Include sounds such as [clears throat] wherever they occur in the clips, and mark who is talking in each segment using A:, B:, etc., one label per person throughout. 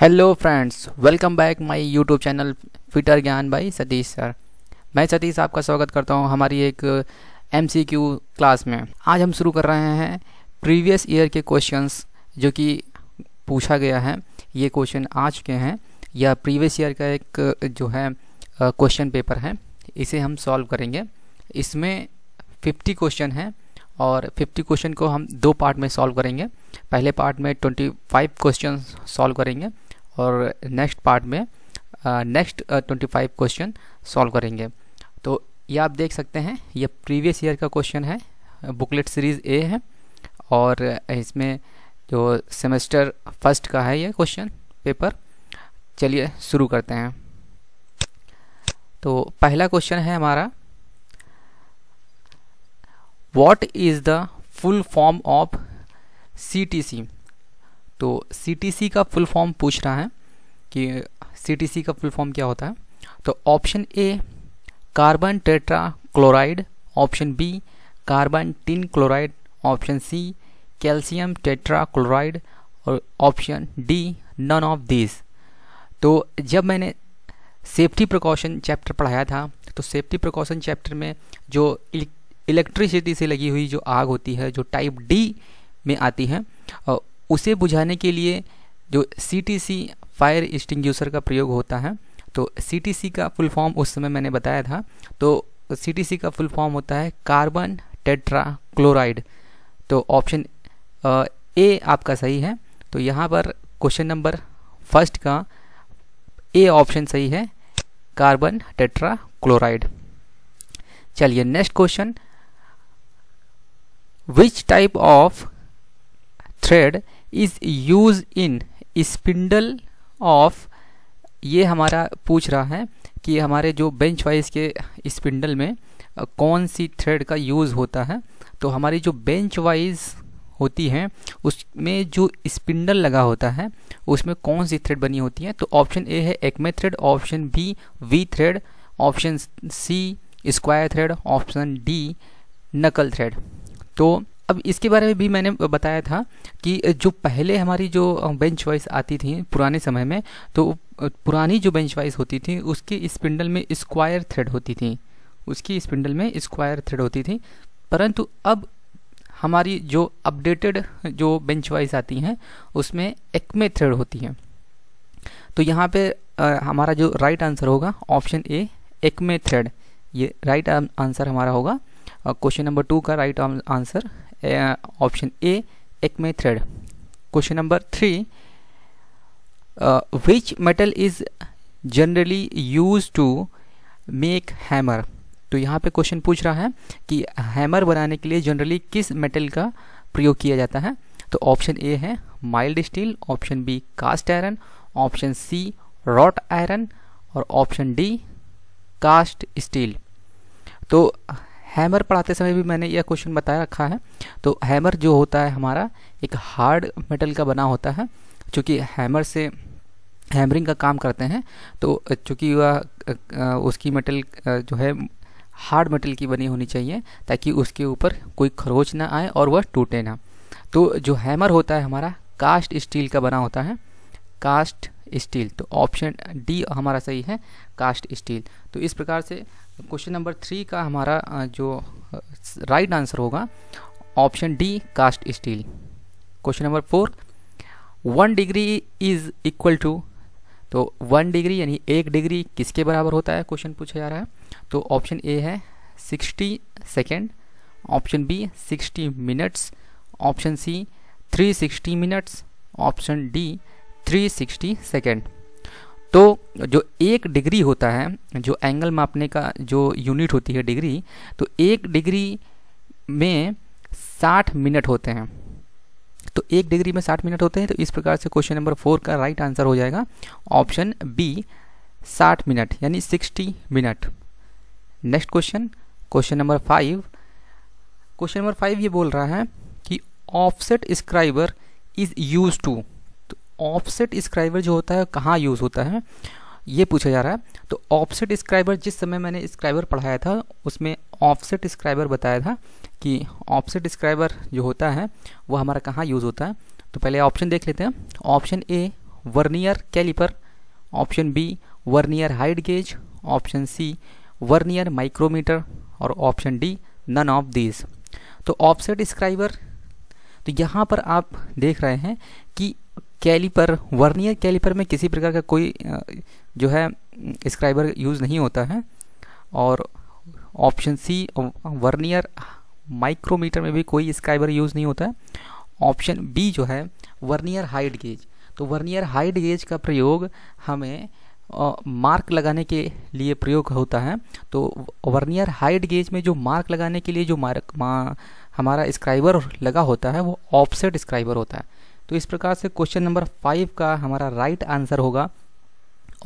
A: hello friends welcome back my YouTube channel fitter Gyan भाई Satish sir मैं सतीश आपका स्वागत करता हूं हमारी एक एमसीक्यू uh, क्लास में आज हम शुरू कर रहे हैं प्रीवियस ईयर के क्वेश्चंस जो कि पूछा गया है ये क्वेश्चन आ चुके हैं या प्रीवियस ईयर का एक uh, जो है क्वेश्चन uh, पेपर है इसे हम सॉल्व करेंगे इसमें फिफ्टी क्वेश्चन हैं और 50 क्वेश्चन को हम दो पार्ट में सॉल्व करेंगे पहले पार्ट में 25 क्वेश्चन सॉल्व करेंगे और नेक्स्ट पार्ट में next twenty five question solve करेंगे तो ये आप देख सकते हैं ये प्रीवियस ईयर का क्वेश्चन है बुकलेट सीरीज़ ए है और इसमें जो सेमेस्टर फर्स्ट का है ये क्वेश्चन पेपर चलिए शुरू करते हैं तो पहला क्वेश्चन है हमारा what is the full form of C T C तो सी का फुल फॉर्म पूछ रहा है कि सी का फुल फॉर्म क्या होता है तो option A carbon tetra tetrachloride option B carbon tin chloride option C calcium tetrachloride और option D none of this तो जब मैंने सेफ्टी प्रिकॉशन चैप्टर पढ़ाया था तो सेफ्टी प्रिकॉशन चैप्टर में जो इलेक्ट्रिसिटी से लगी हुई जो आग होती है जो टाइप डी में आती है उसे बुझाने के लिए जो सी फायर यूसर का प्रयोग होता है तो सी का फुल फॉर्म उस समय मैंने बताया था तो सी का फुल फॉर्म होता है कार्बन टेट्रा क्लोराइड तो ऑप्शन ए आपका सही है तो यहाँ पर क्वेश्चन नंबर फर्स्ट का ए ऑप्शन सही है कार्बन टेट्रा क्लोराइड चलिए next question which type of thread is use in spindle of ये हमारा पूछ रहा है कि हमारे जो बेंच वाइज के स्पिंडल में कौन सी थ्रेड का यूज़ होता है तो हमारी जो बेंच वाइज होती हैं उसमें जो स्पिंडल लगा होता है उसमें कौन सी थ्रेड बनी होती तो है तो ऑप्शन ए है acme thread option B V thread option C square thread option D knuckle thread तो अब इसके बारे में भी मैंने बताया था कि जो पहले हमारी जो बेंच वाइस आती थी पुराने समय में तो पुरानी जो बेंच वाइस होती थी उसकी स्पिंडल में स्क्वायर थ्रेड होती थी उसकी स्पिंडल में स्क्वायर थ्रेड होती थी परंतु अब हमारी जो अपडेटेड जो बेंच वाइज आती हैं उसमें एक्मे थ्रेड होती है तो यहाँ पे आ, हमारा जो राइट आंसर होगा ऑप्शन ए एक्मे थ्रेड ये राइट आंसर हमारा होगा क्वेश्चन नंबर टू का राइट आंसर ऑप्शन ए एक में thread question number three which metal is generally use to make hammer तो यहाँ पे क्वेश्चन पूछ रहा है कि हैमर बनाने के लिए जनरली किस मेटल का प्रयोग किया जाता है तो ऑप्शन ए है mild steel option B cast iron option C wrought iron और ऑप्शन डी कास्ट स्टील तो हैमर पढ़ाते समय भी मैंने यह क्वेश्चन बता रखा है तो हैमर जो होता है हमारा एक हार्ड मेटल का बना होता है चूँकि हैमर से हैमरिंग का काम करते हैं तो चूँकि वह उसकी मेटल जो है हार्ड मेटल की बनी होनी चाहिए ताकि उसके ऊपर कोई खरोच ना आए और वह टूटे ना तो जो हैमर होता है हमारा कास्ट स्टील का बना होता है कास्ट स्टील तो ऑप्शन डी हमारा सही है कास्ट स्टील तो इस प्रकार से क्वेश्चन नंबर थ्री का हमारा जो राइट आंसर होगा option D cast steel question number four one degree is equal to तो वन डिग्री यानी एक डिग्री किसके बराबर होता है क्वेश्चन पूछा जा रहा है तो ऑप्शन ए है sixty second option B sixty minutes option C three sixty minutes option D three sixty second तो जो एक डिग्री होता है जो एंगल मापने का जो यूनिट होती है डिग्री तो एक डिग्री में साठ मिनट होते हैं तो एक डिग्री में साठ मिनट होते हैं तो इस प्रकार से क्वेश्चन नंबर फोर का राइट आंसर हो जाएगा ऑप्शन बी साठ मिनट यानी sixty minute next question question number five question number five ये बोल रहा है कि offset scriber is use to offset scriber जो होता है कहाँ यूज़ होता है ये पूछा जा रहा है तो ऑफसेट स्क्राइबर जिस समय मैंने स्क्राइबर पढ़ाया था उसमें ऑफसेट स्क्राइबर बताया था कि ऑफसेट स्क्राइबर जो होता है वो हमारा कहाँ यूज़ होता है तो पहले ऑप्शन देख लेते हैं option A vernier calliper option B vernier height gauge option C vernier micrometer और option D none of these तो ऑफसेट स्क्राइबर तो यहाँ पर आप देख रहे हैं कि कैलीपर वर्नियर कैलीपर में किसी प्रकार का कोई जो है स्क्राइबर यूज़ नहीं होता है और ऑप्शन सी वर्नियर माइक्रोमीटर में भी कोई स्क्राइबर यूज़ नहीं होता है ऑप्शन बी जो है वर्नियर हाइट गेज तो वर्नियर हाइट गेज का प्रयोग हमें मार्क लगाने के लिए प्रयोग होता है तो वर्नियर हाइट गेज में जो मार्क लगाने के लिए जो मार्क मा, हमारा स्क्राइबर लगा होता है वो ऑफसेट स्क्राइबर होता है तो इस प्रकार से क्वेश्चन नंबर फाइव का हमारा राइट आंसर होगा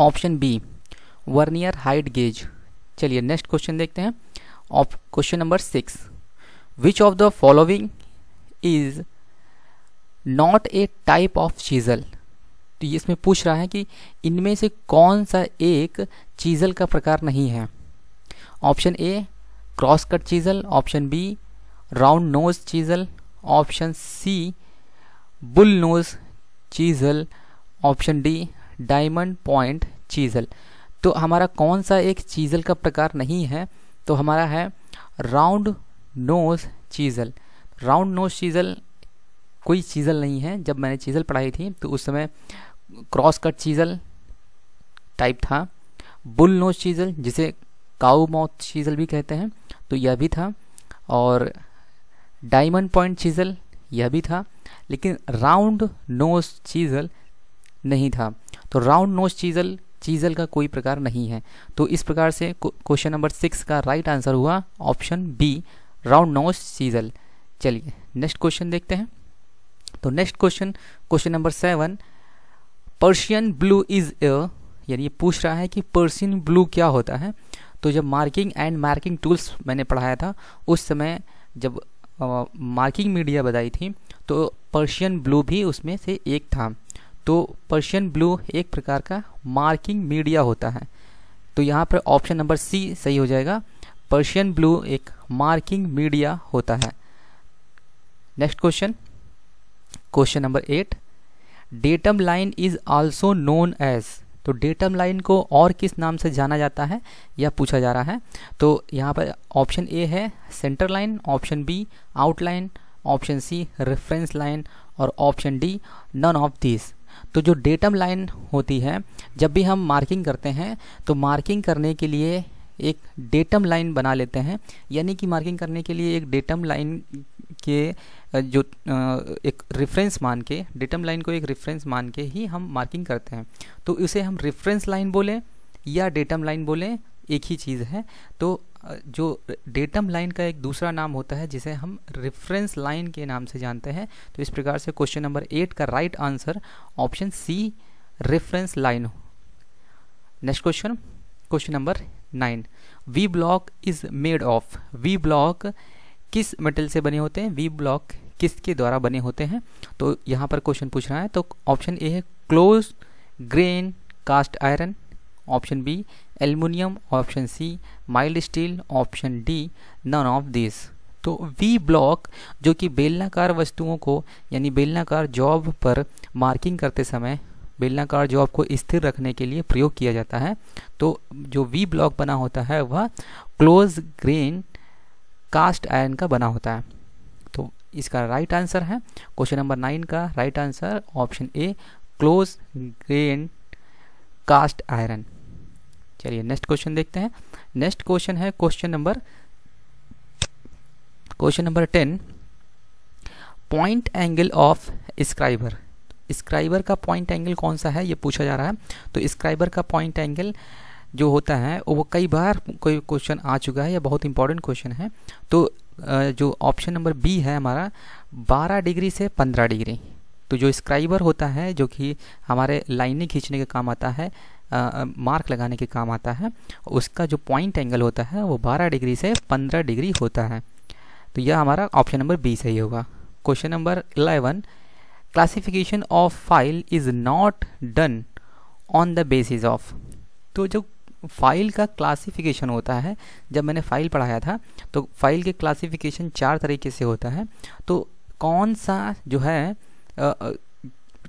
A: option B vernier height gauge चलिए नेक्स्ट क्वेश्चन देखते हैं question number six which of the following is not a type of chisel तो ये इसमें पूछ रहा है कि इनमें से कौन सा एक चीजल का प्रकार नहीं है option A cross cut chisel option B round nose chisel option C bull nose chisel option D diamond point chisel तो हमारा कौन सा एक चीजल का प्रकार नहीं है तो हमारा है round nose chisel round nose chisel कोई चीजल नहीं है जब मैंने चीजल पढ़ाई थी तो उस समय क्रॉस कट चीजल टाइप था बुल नोज चीजल जिसे काउ माउथ चीजल भी कहते हैं तो यह भी था और डायमंड पॉइंट चीजल यह भी था लेकिन राउंड नोज चीजल नहीं था तो राउंड नोज चीजल चीजल का कोई प्रकार नहीं है तो इस प्रकार से क्वेश्चन नंबर सिक्स का राइट आंसर हुआ option B round nose chisel चलिए नेक्स्ट क्वेश्चन देखते हैं तो next question question number seven Persian blue is a यानी पूछ रहा है कि पर्शियन ब्लू क्या होता है तो जब मार्किंग एंड मार्किंग टूल्स मैंने पढ़ाया था उस समय जब मार्किंग मीडिया बताई थी तो पर्शियन ब्लू भी उसमें से एक था तो पर्शियन ब्लू एक प्रकार का मार्किंग मीडिया होता है तो यहाँ पर ऑप्शन नंबर सी सही हो जाएगा पर्शियन ब्लू एक मार्किंग मीडिया होता है next question question number eight datum line is also known as तो डेटम लाइन को और किस नाम से जाना जाता है यह पूछा जा रहा है तो यहाँ पर ऑप्शन ए है centre line option B outline option C reference line और option D none of this तो जो डेटम लाइन होती है जब भी हम मार्किंग करते हैं तो मार्किंग करने के लिए एक डेटम लाइन बना लेते हैं यानी कि मार्किंग करने के लिए एक डेटम लाइन के जो एक रेफरेंस मान के डेटम लाइन को एक रेफरेंस मान के ही हम मार्किंग करते हैं तो इसे हम रेफरेंस लाइन बोलें या डेटम लाइन बोलें एक ही चीज़ है तो जो डेटम लाइन का एक दूसरा नाम होता है जिसे हम रेफरेंस लाइन के नाम से जानते हैं तो इस प्रकार से क्वेश्चन नंबर एट का right answer option C reference line next question question number nine V block is made of V block किस मेटल से बने होते हैं वी ब्लॉक किसके द्वारा बने होते हैं तो यहाँ पर क्वेश्चन पूछ रहा है तो ऑप्शन ए है close grain cast iron option B aluminium option C mild steel option D none of this तो वी ब्लॉक जो कि बेलनाकार वस्तुओं को यानी बेलनाकार जॉब पर मार्किंग करते समय बेलनाकार जॉब को स्थिर रखने के लिए प्रयोग किया जाता है तो जो वी ब्लॉक बना होता है वह क्लोज ग्रेन कास्ट आयरन का बना होता है तो इसका राइट आंसर है क्वेश्चन नंबर नाइन का right answer option A close grain cast iron चलिए नेक्स्ट क्वेश्चन देखते हैं नेक्स्ट क्वेश्चन है question number question number ten point angle of scriber scriber का पॉइंट एंगल कौन सा है ये पूछा जा रहा है तो स्क्राइबर का पॉइंट एंगल जो होता है वो कई बार कोई क्वेश्चन आ चुका है या बहुत इंपॉर्टेंट क्वेश्चन है तो जो ऑप्शन नंबर बी है हमारा 12 डिग्री से 15 डिग्री तो जो स्क्राइबर होता है जो कि हमारे लाइनें खींचने के काम आता है मार्क लगाने के काम आता है उसका जो पॉइंट एंगल होता है वो बारह डिग्री से पंद्रह डिग्री होता है तो यह हमारा ऑप्शन नंबर बी सही होगा question number eleven classification of file is not done on the basis of तो जो फाइल का क्लासिफिकेशन होता है जब मैंने फाइल पढ़ाया था तो फाइल के क्लासिफिकेशन चार तरीके से होता है तो कौन सा जो है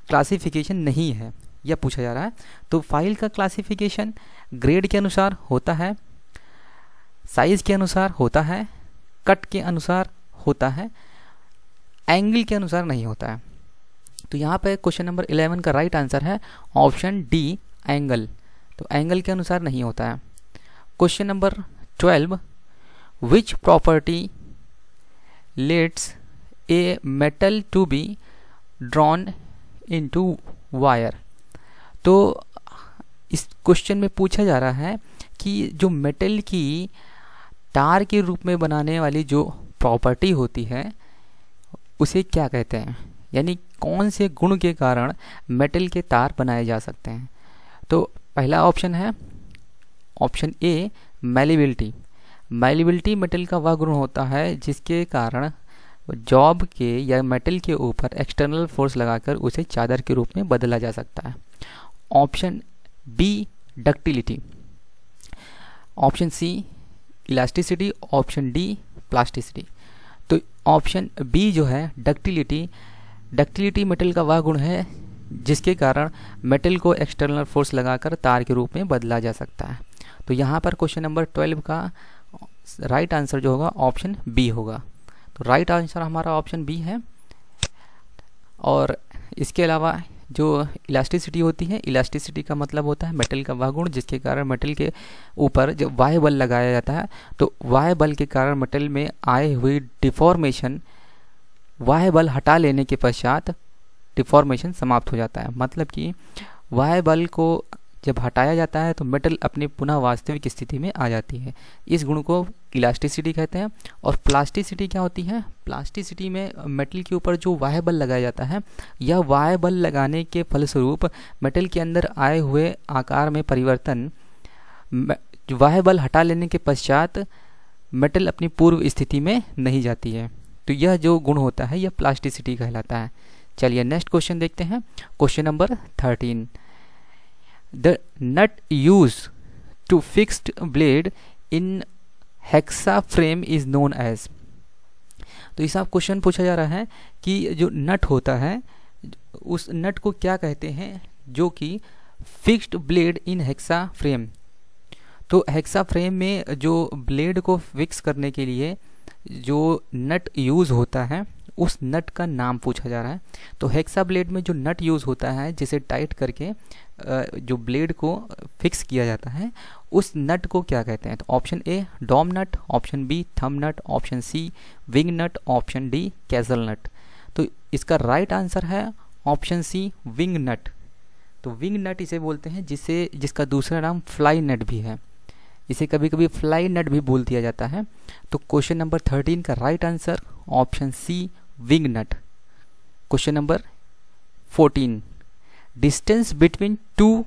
A: क्लासिफिकेशन नहीं है यह पूछा जा रहा है तो फाइल का क्लासिफिकेशन ग्रेड के अनुसार होता है साइज के अनुसार होता है कट के अनुसार होता है एंगल के अनुसार नहीं होता है तो यहाँ पे क्वेश्चन नंबर 11 का राइट आंसर है ऑप्शन डी एंगल तो एंगल के अनुसार नहीं होता है question number 12 which property lets a metal to be drawn into wire तो इस क्वेश्चन में पूछा जा रहा है कि जो मेटल की तार के रूप में बनाने वाली जो प्रॉपर्टी होती है उसे क्या कहते हैं यानी कौन से गुण के कारण मेटल के तार बनाए जा सकते हैं तो पहला ऑप्शन है option A malleability malleability metal का वह गुण होता है जिसके कारण जॉब के या मेटल के ऊपर एक्सटर्नल फोर्स लगाकर उसे चादर के रूप में बदला जा सकता है option B ductility option C elasticity option D plasticity तो ऑप्शन बी जो है डक्टिलिटी डक्टिलिटी मेटल का वह गुण है जिसके कारण मेटल को एक्सटर्नल फोर्स लगाकर तार के रूप में बदला जा सकता है तो यहाँ पर क्वेश्चन नंबर ट्वेल्व का राइट आंसर जो होगा ऑप्शन बी होगा तो राइट आंसर हमारा ऑप्शन बी है और इसके अलावा जो इलास्टिसिटी होती है इलास्टिसिटी का मतलब होता है मेटल का वह गुण जिसके कारण मेटल के ऊपर जब वाय बल लगाया जाता है तो वाय बल के कारण मेटल में आए हुई डिफॉर्मेशन वाय बल हटा लेने के पश्चात डिफॉर्मेशन समाप्त हो जाता है मतलब कि वाय बल को जब हटाया जाता है तो मेटल अपनी पुनः वास्तविक स्थिति में आ जाती है इस गुण को इलास्टिसिटी कहते हैं और प्लास्टिसिटी क्या होती है प्लास्टिसिटी में मेटल के ऊपर जो वाह बल लगाया जाता है यह वाह बल लगाने के फलस्वरूप मेटल के अंदर आए हुए आकार में परिवर्तन वाह बल हटा लेने के पश्चात मेटल अपनी पूर्व स्थिति में नहीं जाती है तो यह जो गुण होता है यह प्लास्टिसिटी कहलाता है चलिए नेक्स्ट क्वेश्चन देखते हैं question number thirteen the nut used to fixed blade in hexa frame is known as तो इस आप क्वेश्चन पूछा जा रहा है कि जो नट होता है उस नट को क्या कहते हैं जो कि fixed blade in hacksaw frame तो हेक्सा फ्रेम में जो ब्लेड को फिक्स करने के लिए जो नट यूज़ होता है उस नट का नाम पूछा जा रहा है तो हेक्सा ब्लेड में जो नट यूज़ होता है जिसे टाइट करके जो ब्लेड को फिक्स किया जाता है उस नट को क्या कहते हैं तो option A dome nut option B thumb nut option C wing nut option D castle nut तो इसका राइट right आंसर है ऑप्शन सी विंग नट तो विंग नट इसे बोलते हैं जिसे जिसका दूसरा नाम फ्लाई नट भी है इसे कभी कभी फ्लाई नट भी बोल दिया जाता है तो क्वेश्चन नंबर थर्टीन का right answer option C wing nut question number fourteen distance between two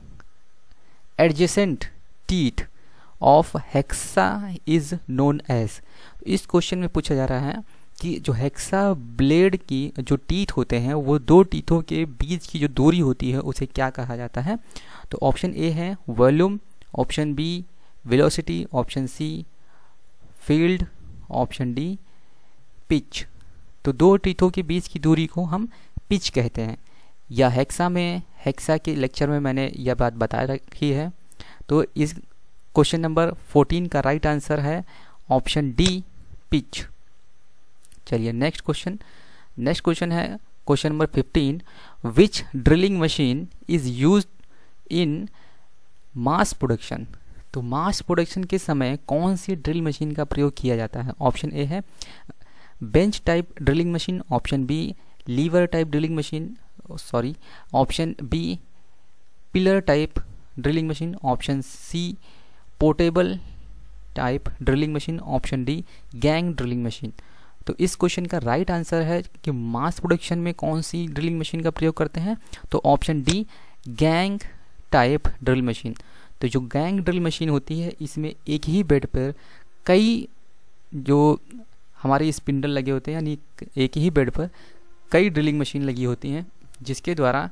A: adjacent teeth of hacksaw is known as इस क्वेश्चन में पूछा जा रहा है कि जो हेक्सा ब्लेड की जो टीथ होते हैं वो दो टीथों के बीच की जो दूरी होती है उसे क्या कहा जाता है तो ऑप्शन ए है volume option B velocity option C field option D pitch तो दो टीथों के बीच की दूरी को हम पिच कहते हैं या हेक्सा में हेक्सा के लेक्चर में मैंने यह बात बता रखी है तो इस क्वेश्चन नंबर 14 का राइट आंसर है ऑप्शन डी पिच चलिए नेक्स्ट क्वेश्चन नेक्स्ट क्वेश्चन है question number 15 which drilling machine is use in mass production तो मास प्रोडक्शन के समय कौन सी ड्रिल मशीन का प्रयोग किया जाता है ऑप्शन ए है bench type drilling machine option B lever type drilling machine sorry option B pillar type drilling machine option C portable type drilling machine option D gang drilling machine तो इस question का right answer है कि mass production में कौन सी drilling machine का प्रयोग करते हैं तो option D gang type drill machine तो जो गैंग ड्रिल मशीन होती है इसमें एक ही बेड पर कई जो हमारे स्पिंडल लगे होते हैं यानी एक ही बेड पर कई ड्रिलिंग मशीन लगी होती हैं जिसके द्वारा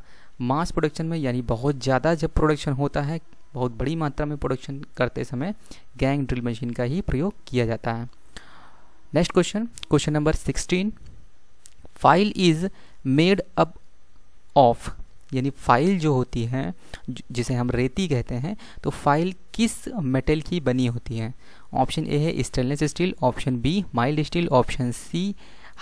A: मास प्रोडक्शन में यानी बहुत ज़्यादा जब प्रोडक्शन होता है बहुत बड़ी मात्रा में प्रोडक्शन करते समय गैंग ड्रिल मशीन का ही प्रयोग किया जाता है next question question number sixteen file is made up of यानी फाइल जो होती है जिसे हम रेती कहते हैं तो फाइल किस मेटल की बनी होती है ऑप्शन ए है stainless steel option B mild steel option C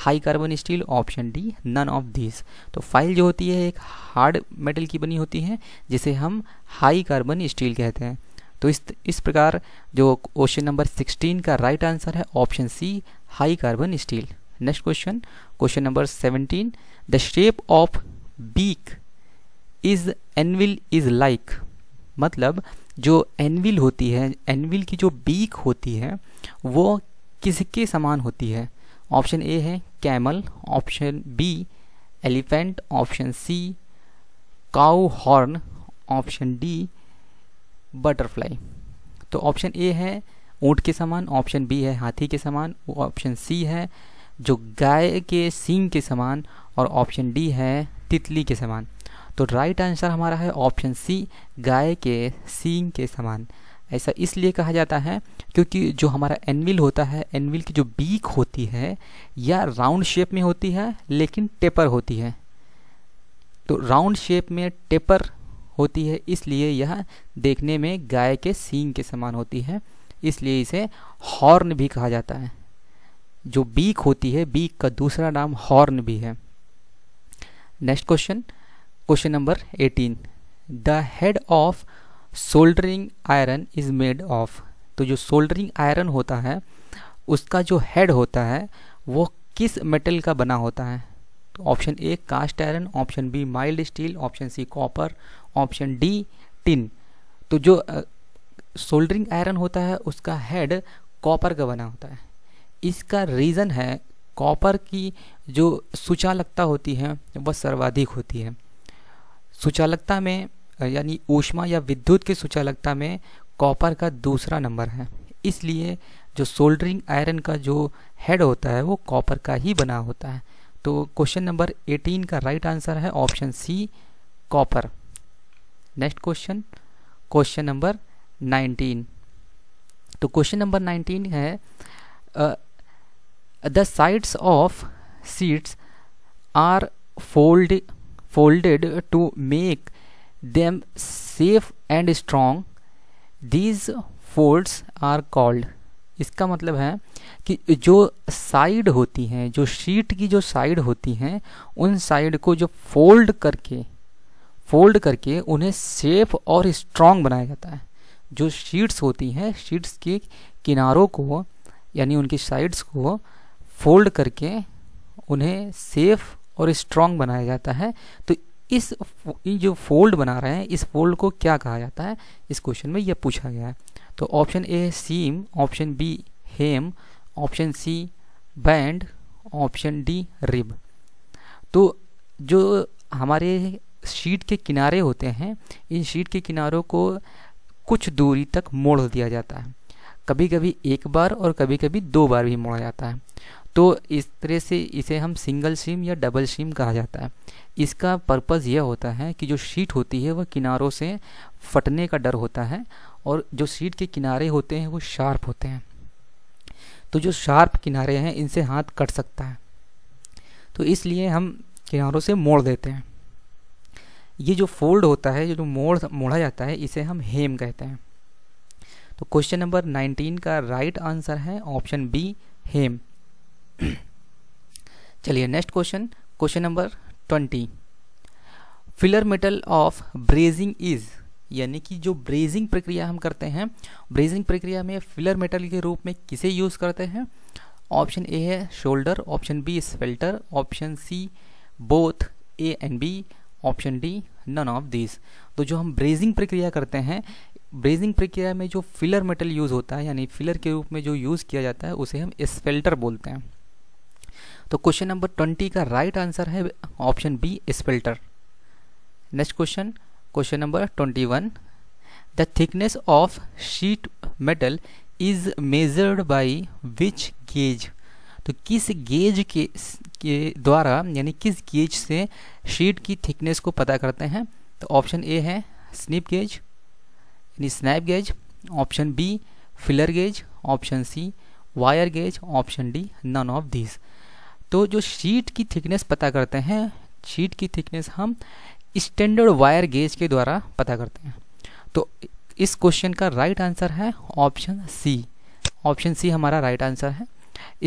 A: high carbon steel option D none of this तो फाइल जो होती है एक हार्ड मेटल की बनी होती है जिसे हम हाई कार्बन स्टील कहते हैं तो इस इस प्रकार जो क्वेश्चन नंबर 16 का राइट आंसर है option C high carbon steel next question question number 17 the shape of beak is anvil is like मतलब जो एनविल होती है एनविल की जो बीक होती है वो किसके समान होती है ऑप्शन ए है camel option B elephant option C cow horn option D butterfly तो ऑप्शन ए है ऊँट के समान ऑप्शन बी है हाथी के समान ऑप्शन सी है जो गाय के सींग के समान और ऑप्शन डी है तितली के समान तो राइट आंसर हमारा है ऑप्शन सी गाय के सींग के समान ऐसा इसलिए कहा जाता है क्योंकि जो हमारा एनविल होता है एनविल की जो बीक होती है या राउंड शेप में होती है लेकिन टेपर होती है तो राउंड शेप में टेपर होती है इसलिए यह देखने में गाय के सींग के समान होती है इसलिए इसे हॉर्न भी कहा जाता है जो बीक होती है बीक का दूसरा नाम हॉर्न भी है next question question number 18 the head of soldering iron is made of तो जो सोल्डरिंग आयरन होता है उसका जो हेड होता है वो किस मेटल का बना होता है तो option A cast iron option B mild steel option C copper option D tin तो जो सोल्डरिंग uh, आयरन होता है उसका हेड कॉपर का बना होता है इसका रीज़न है कॉपर की जो सुचालकता होती है वह सर्वाधिक होती है सुचालकता में यानी ऊष्मा या विद्युत की सुचालकता में कॉपर का दूसरा नंबर है इसलिए जो सोल्डरिंग आयरन का जो हेड होता है वो कॉपर का ही बना होता है तो क्वेश्चन नंबर 18 का राइट आंसर है option C copper next question question number 19 तो क्वेश्चन नंबर 19 है the sides of sheets are fold folded to make them safe and strong these folds are called इसका मतलब है कि जो साइड होती हैं जो शीट की जो साइड होती हैं उन साइड को जो फोल्ड करके फोल्ड करके उन्हें सेफ और स्ट्रांग बनाया जाता है जो शीट्स होती हैं शीट्स के किनारों को यानी उनकी साइड्स को फोल्ड करके उन्हें सेफ और स्ट्रांग बनाया जाता है तो इस जो फोल्ड बना रहे हैं इस फोल्ड को क्या कहा जाता है इस क्वेश्चन में यह पूछा गया है तो option A seam option B hem option C band option D rib तो जो हमारे शीट के किनारे होते हैं इन शीट के किनारों को कुछ दूरी तक मोड़ दिया जाता है कभी कभी एक बार और कभी कभी दो बार भी मोड़ा जाता है तो इस तरह से इसे हम सिंगल सीम या डबल सीम कहा जाता है इसका पर्पज़ यह होता है कि जो शीट होती है वह किनारों से फटने का डर होता है और जो शीट के किनारे होते हैं वो शार्प होते हैं तो जो शार्प किनारे हैं इनसे हाथ कट सकता है तो इसलिए हम किनारों से मोड़ देते हैं ये जो फोल्ड होता है जो मोड़ मोड़ा जाता है इसे हम हेम कहते हैं तो क्वेश्चन नंबर 19 का राइट आंसर है ऑप्शन बी हेम [clears throat] चलिए next question question number twenty filler metal of brazing is यानी कि जो ब्रेजिंग प्रक्रिया हम करते हैं ब्रेजिंग प्रक्रिया में फिलर मेटल के रूप में किसे यूज़ करते हैं ऑप्शन ए है solder option B spelter option C both A and B option D none of this तो जो हम ब्रेजिंग प्रक्रिया करते हैं ब्रेजिंग प्रक्रिया में जो फिलर मेटल यूज़ होता है यानी फिलर के रूप में जो यूज़ किया जाता है उसे हम स्वेल्टर बोलते हैं तो क्वेश्चन नंबर ट्वेंटी का राइट आंसर है option B spelter next question question number twenty one the thickness of sheet metal is measured by which gauge तो किस गेज के, के द्वारा यानी किस गेज से शीट की थिकनेस को पता करते हैं तो ऑप्शन ए है स्निप गेज यानी snap gauge option B feeler gauge option C wire gauge option D none of this तो जो शीट की थिकनेस पता करते हैं शीट की थिकनेस हम स्टैंडर्ड वायर गेज के द्वारा पता करते हैं तो इस क्वेश्चन का राइट आंसर है ऑप्शन सी ऑप्शन सी हमारा राइट आंसर है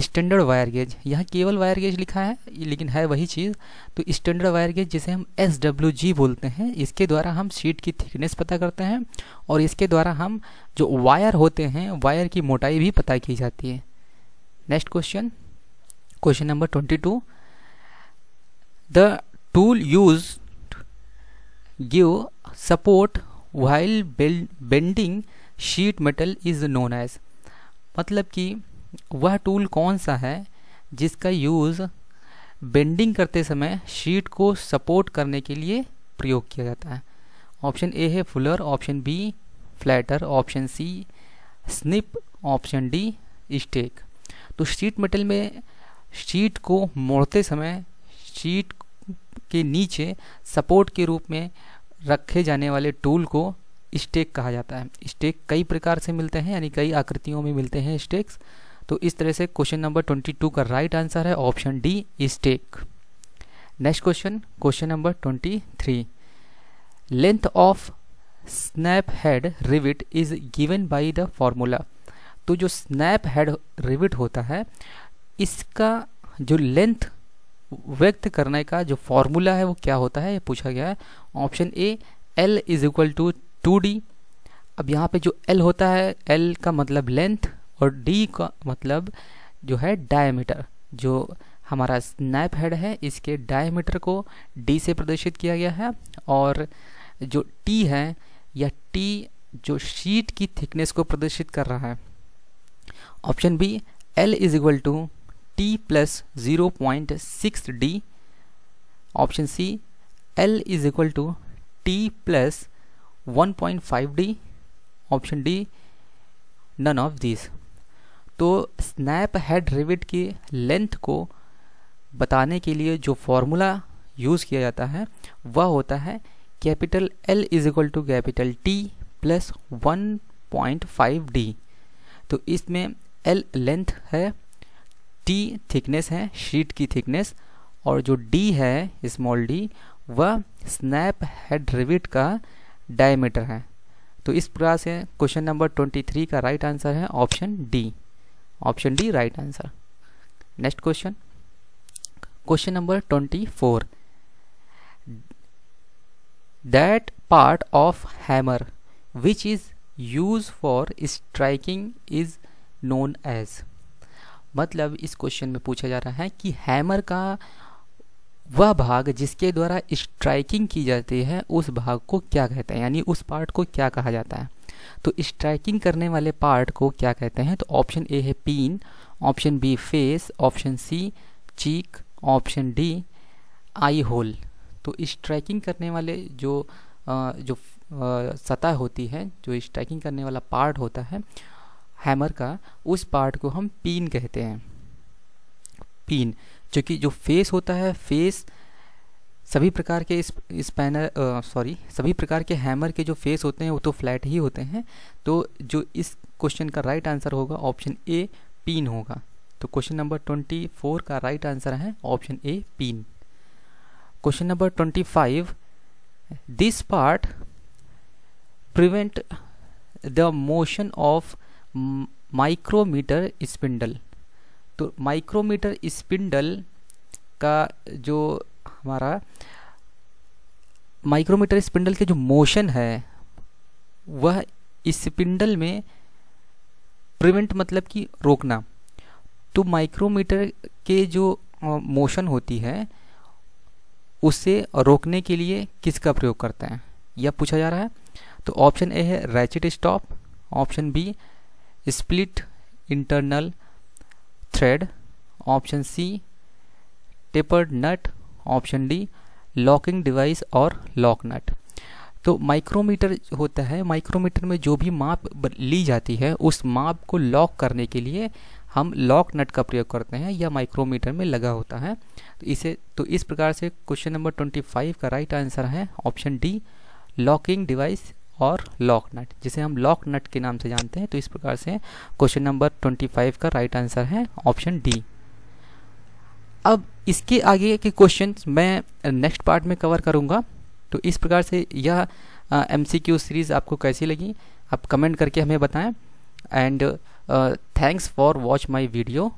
A: स्टैंडर्ड वायर गेज यहाँ केवल वायर गेज लिखा है लेकिन है वही चीज़ तो स्टैंडर्ड वायर गेज जिसे हम एस डब्ल्यू जी बोलते हैं इसके द्वारा हम शीट की थिकनेस पता करते हैं और इसके द्वारा हम जो वायर होते हैं वायर की मोटाई भी पता की जाती है next question question number 22 the tool used give support while bending sheet metal is known as मतलब कि वह टूल कौन सा है जिसका यूज़ बेंडिंग करते समय शीट को सपोर्ट करने के लिए प्रयोग किया जाता है ऑप्शन ए है fuller option B flatter option C snip option D stake तो शीट मेटल में शीट को मोड़ते समय शीट के नीचे सपोर्ट के रूप में रखे जाने वाले टूल को स्टेक कहा जाता है स्टेक कई प्रकार से मिलते हैं यानी कई आकृतियों में मिलते हैं स्टेक्स तो इस तरह से क्वेश्चन नंबर 22 का राइट आंसर है option D stake next question question number 23 length of snap head rivet is given by the formula तो जो स्नैप हेड रिविट होता है इसका जो लेंथ व्यक्त करने का जो फॉर्मूला है वो क्या होता है ये पूछा गया है option A L is equal to two D अब यहाँ पे जो एल होता है एल का मतलब लेंथ और डी का मतलब जो है डायमीटर जो हमारा स्नैप हेड है इसके डायमीटर को डी से प्रदर्शित किया गया है और जो टी है या टी जो शीट की थिकनेस को प्रदर्शित कर रहा है option B L is equal to T plus zero point six D option C L is equal to T plus one point five D option D none of this तो snap head rivet की length को बताने के लिए जो formula use किया जाता है वह होता है capital L is equal to capital T plus one point five D तो इसमें एल लेंथ है टी थिकनेस है शीट की थिकनेस और जो डी है स्मॉल डी वह स्नैप हेड रिविट का डायमीटर है तो इस प्रकार से क्वेश्चन नंबर ट्वेंटी थ्री का राइट आंसर है option D option D right answer next question question number twenty four that part of hammer which is use for striking is known as मतलब इस question में पूछा जा रहा है कि हैमर का वह भाग जिसके द्वारा स्ट्राइकिंग की जाती है उस भाग को क्या कहते हैं यानी उस पार्ट को क्या कहा जाता है तो स्ट्राइकिंग करने वाले पार्ट को क्या कहते हैं तो ऑप्शन ए है peen option B face option C cheek option D eye hole तो स्ट्राइकिंग करने वाले जो जो सतह होती है जो स्ट्राइकिंग करने वाला पार्ट होता है हैमर का उस पार्ट को हम पीन कहते हैं पीन जो जो फेस होता है फेस सभी प्रकार के इस स्पैनर सॉरी सभी प्रकार के हैमर के जो फेस होते हैं वो तो फ्लैट ही होते हैं तो जो इस क्वेश्चन का राइट आंसर होगा ऑप्शन ए पीन होगा तो क्वेश्चन नंबर ट्वेंटी फोर का राइट आंसर है option A peen question number twenty five this part prevent the motion of micrometer spindle तो माइक्रोमीटर स्पिंडल का जो हमारा माइक्रोमीटर स्पिंडल के जो मोशन है वह स्पिंडल में प्रिवेंट मतलब कि रोकना तो माइक्रोमीटर के जो मोशन होती है उसे रोकने के लिए किसका प्रयोग करते हैं यह पूछा जा रहा है तो ऑप्शन ए है ratchet stop option B split internal thread option C tapered nut option D locking device और लॉक नट तो माइक्रोमीटर होता है माइक्रोमीटर में जो भी माप ली जाती है उस माप को लॉक करने के लिए हम लॉक नट का प्रयोग करते हैं या माइक्रोमीटर में लगा होता है तो इसे तो इस प्रकार से क्वेश्चन नंबर ट्वेंटी फाइव का राइट आंसर है ऑप्शन डी लॉकिंग डिवाइस और लॉक नट जिसे हम लॉक नट के नाम से जानते हैं तो इस प्रकार से क्वेश्चन नंबर ट्वेंटी फाइव का राइट आंसर है ऑप्शन डी अब इसके आगे के क्वेश्चन मैं नेक्स्ट पार्ट में कवर करूँगा तो इस प्रकार से यह एम सी क्यू सीरीज़ आपको कैसी लगी आप कमेंट करके हमें बताएं and thanks for watch my video